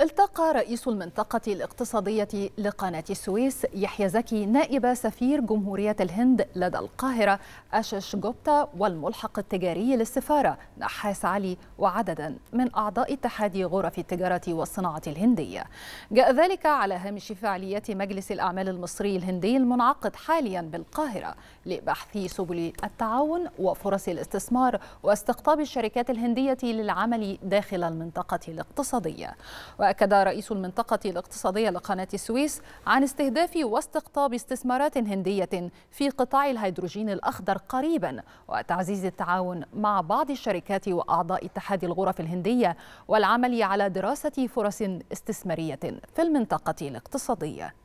التقى رئيس المنطقة الاقتصادية لقناة السويس يحيى زكي نائب سفير جمهورية الهند لدى القاهرة أشش جوبتا والملحق التجاري للسفارة نحاس علي وعددا من أعضاء اتحاد غرف التجارة والصناعة الهندية جاء ذلك على هامش فعاليات مجلس الأعمال المصري الهندي المنعقد حاليا بالقاهرة لبحث سبل التعاون وفرص الاستثمار واستقطاب الشركات الهندية للعمل داخل المنطقة الاقتصادية وأكد رئيس المنطقة الاقتصادية لقناة السويس عن استهداف واستقطاب استثمارات هندية في قطاع الهيدروجين الأخضر قريبا وتعزيز التعاون مع بعض الشركات وأعضاء اتحاد الغرف الهندية والعمل على دراسة فرص استثمارية في المنطقة الاقتصادية